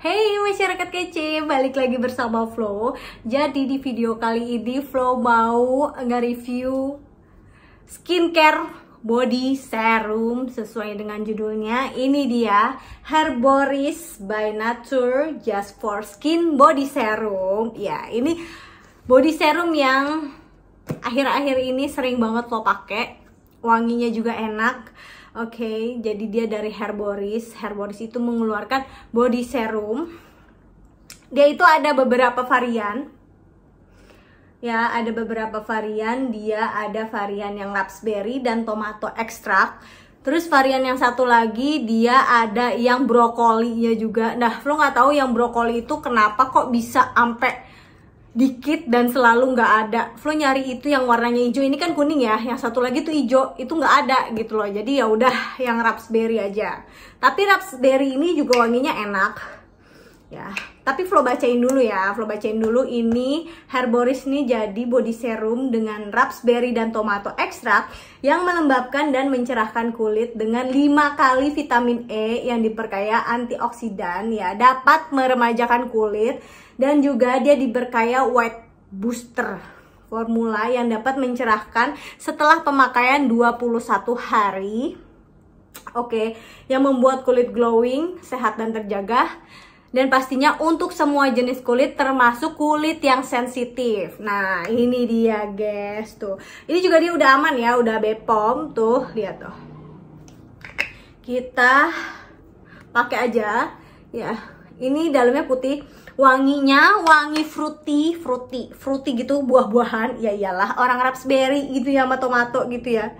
Hey masyarakat kece, balik lagi bersama Flo. Jadi di video kali ini Flo mau nge-review skincare body serum sesuai dengan judulnya. Ini dia Herboris by Nature Just for Skin Body Serum. Ya, ini body serum yang akhir-akhir ini sering banget lo pakai. Wanginya juga enak Oke, okay, jadi dia dari Herboris. Herboris itu mengeluarkan body serum. Dia itu ada beberapa varian. Ya, ada beberapa varian. Dia ada varian yang raspberry dan tomato extract. Terus varian yang satu lagi dia ada yang brokoli ya juga. Nah, lo nggak tahu yang brokoli itu kenapa kok bisa ampe dikit dan selalu nggak ada Flo nyari itu yang warnanya hijau ini kan kuning ya yang satu lagi tuh hijau itu nggak ada gitu loh jadi ya udah yang raspberry aja tapi raspberry ini juga wanginya enak ya tapi Flo bacain dulu ya, Flo bacain dulu ini Herboris nih jadi body serum dengan raspberry dan tomato ekstrak yang melembabkan dan mencerahkan kulit dengan 5 kali vitamin E yang diperkaya antioksidan ya, dapat meremajakan kulit dan juga dia diberkaya white booster formula yang dapat mencerahkan setelah pemakaian 21 hari Oke, okay. yang membuat kulit glowing, sehat dan terjaga dan pastinya untuk semua jenis kulit termasuk kulit yang sensitif nah ini dia guys tuh ini juga dia udah aman ya udah bepom tuh lihat tuh kita pakai aja ya ini dalamnya putih wanginya wangi fruity fruity fruity gitu buah-buahan ya iyalah orang raspberry gitu ya tomato gitu ya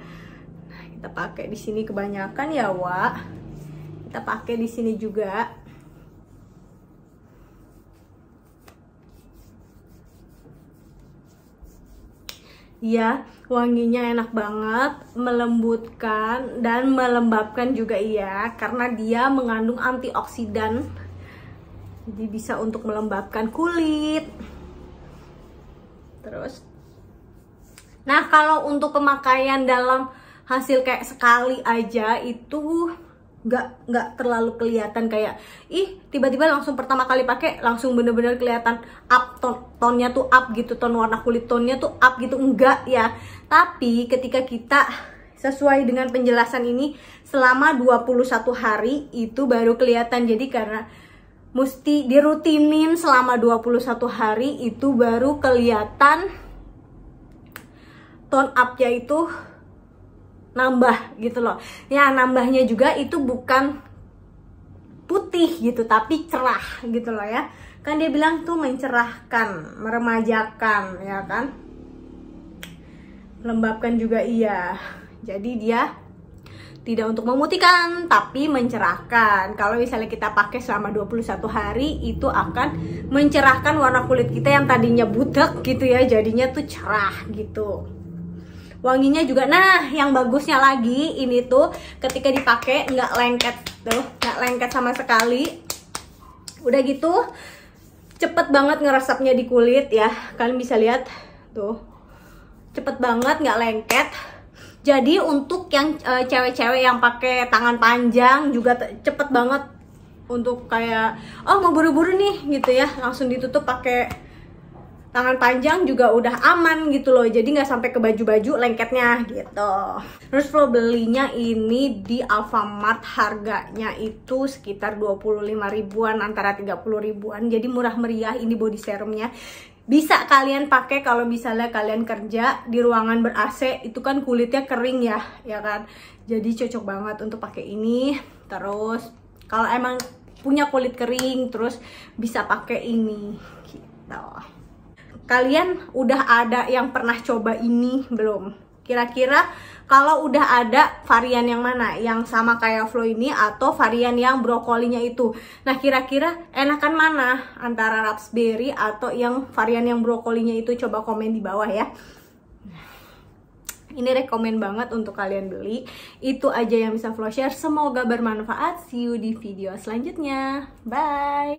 nah, kita pakai di sini kebanyakan ya Wak kita pakai di sini juga ya wanginya enak banget, melembutkan dan melembabkan juga iya karena dia mengandung antioksidan. Jadi bisa untuk melembabkan kulit. Terus Nah, kalau untuk pemakaian dalam hasil kayak sekali aja itu nggak nggak terlalu kelihatan kayak ih tiba-tiba langsung pertama kali pakai langsung bener-bener kelihatan up ton tonnya tuh up gitu ton warna kulit tonnya tuh up gitu enggak ya tapi ketika kita sesuai dengan penjelasan ini selama 21 hari itu baru kelihatan jadi karena mesti dirutinin selama 21 hari itu baru kelihatan tone up-nya itu nambah gitu loh ya nambahnya juga itu bukan putih gitu tapi cerah gitu loh ya kan dia bilang tuh mencerahkan meremajakan ya kan lembabkan juga iya jadi dia tidak untuk memutihkan tapi mencerahkan kalau misalnya kita pakai selama 21 hari itu akan mencerahkan warna kulit kita yang tadinya butek gitu ya jadinya tuh cerah gitu wanginya juga nah yang bagusnya lagi ini tuh ketika dipakai nggak lengket tuh nggak lengket sama sekali udah gitu cepet banget ngeresapnya di kulit ya kalian bisa lihat tuh cepet banget nggak lengket jadi untuk yang e, cewek-cewek yang pakai tangan panjang juga cepet banget untuk kayak oh mau buru-buru nih gitu ya langsung ditutup pakai tangan panjang juga udah aman gitu loh jadi nggak sampai ke baju-baju lengketnya gitu terus lo belinya ini di Alfamart harganya itu sekitar 25 ribuan antara 30 ribuan jadi murah meriah ini body serumnya bisa kalian pakai kalau misalnya kalian kerja di ruangan ber AC itu kan kulitnya kering ya ya kan jadi cocok banget untuk pakai ini terus kalau emang punya kulit kering terus bisa pakai ini gitu kalian udah ada yang pernah coba ini belum? Kira-kira kalau udah ada varian yang mana? Yang sama kayak Flo ini atau varian yang brokolinya itu? Nah kira-kira enakan mana? Antara raspberry atau yang varian yang brokolinya itu? Coba komen di bawah ya ini rekomen banget untuk kalian beli itu aja yang bisa Flo share semoga bermanfaat see you di video selanjutnya bye